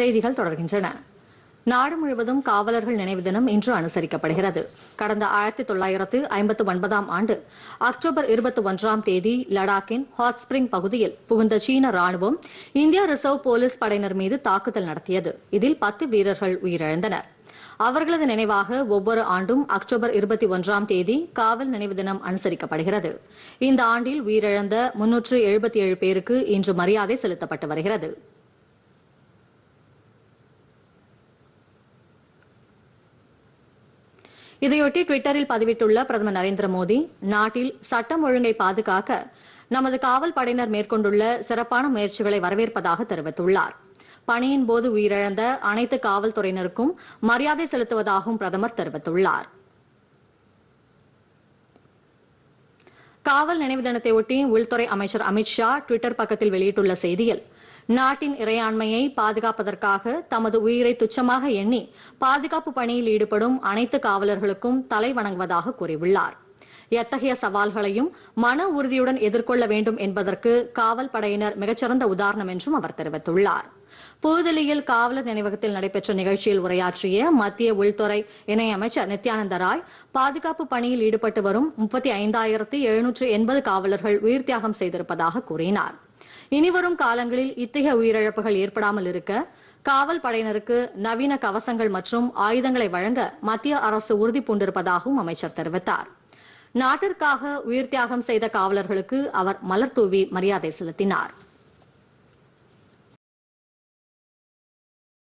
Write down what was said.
செய்திகள் தொடர்கின்றன நாடு முழுவதும் காவலர்கள் நினைவு தினம் இன்று அனுசரிக்கப்படுகிறது கடந்த ஆயிரத்தி தொள்ளாயிரத்து ஐம்பத்து ஒன்பதாம் ஆண்டு அக்டோபர் இருபத்தி ஒன்றாம் தேதி லடாக்கின் ஹாட் ஸ்பிரிங் பகுதியில் புகுந்த சீன ராணுவம் இந்திய ரிசர்வ் போலீஸ் படையினர் மீது தாக்குதல் நடத்தியது இதில் பத்து வீரர்கள் உயிரிழந்தனர் அவர்களது நினைவாக ஒவ்வொரு ஆண்டும் அக்டோபர் இருபத்தி ஒன்றாம் தேதி காவல் நினைவு தினம் அனுசரிக்கப்படுகிறது இந்த ஆண்டில் உயிரிழந்த முன்னூற்று எழுபத்தி ஏழு பேருக்கு இன்று மரியாதை செலுத்தப்பட்டு வருகிறது இதையொட்டி டுவிட்டரில் பதிவிட்டுள்ள பிரதமர் நரேந்திர மோடி நாட்டில் சட்டம் ஒழுங்கை பாதுகாக்க நமது காவல் படையினர் மேற்கொண்டுள்ள சிறப்பான முயற்சிகளை வரவேற்பதாக தெரிவித்துள்ளார் பணியின் போது உயிரிழந்த அனைத்து காவல்துறையினருக்கும் மரியாதை செலுத்துவதாகவும் பிரதமர் தெரிவித்துள்ளார் காவல் நினைவு தினத்தையொட்டி உள்துறை அமைச்சர் அமித் ஷா டுவிட்டர் பக்கத்தில் வெளியிட்டுள்ள செய்தியில் நாட்டின் இறையாண்மையை பாதுகாப்பதற்காக தமது உயிரை துச்சமாக எண்ணி பாதுகாப்பு பணியில் ஈடுபடும் அனைத்து காவலர்களுக்கும் தலை வணங்குவதாக கூறியுள்ளார் எத்தகைய சவால்களையும் மன உறுதியுடன் எதிர்கொள்ள வேண்டும் என்பதற்கு காவல் படையினர் மிகச்சிறந்த உதாரணம் என்றும் அவர் தெரிவித்துள்ளார் புதுதில்லியில் காவலர் நினைவகத்தில் நடைபெற்ற நிகழ்ச்சியில் உரையாற்றிய மத்திய உள்துறை இணையமைச்சர் நித்யானந்த ராய் பாதுகாப்பு பணியில் ஈடுபட்டு வரும் முப்பத்தி ஐந்தாயிரத்து எழுநூற்று எண்பது காவலர்கள் உயிர்த்தியாகம் செய்திருப்பதாக கூறினாா் இனிவரும் காலங்களில் இத்தகைய உயிரிழப்புகள் ஏற்படாமல் இருக்க காவல் படையினருக்கு நவீன கவசங்கள் மற்றும் ஆயுதங்களை வழங்க மத்திய அரசு உறுதி பூண்டிருப்பதாகவும் அமைச்சர் தெரிவித்தார் நாட்டிற்காக உயிர் தியாகம் செய்த காவலர்களுக்கு அவர் மலர்தூவி மரியாதை செலுத்தினாா்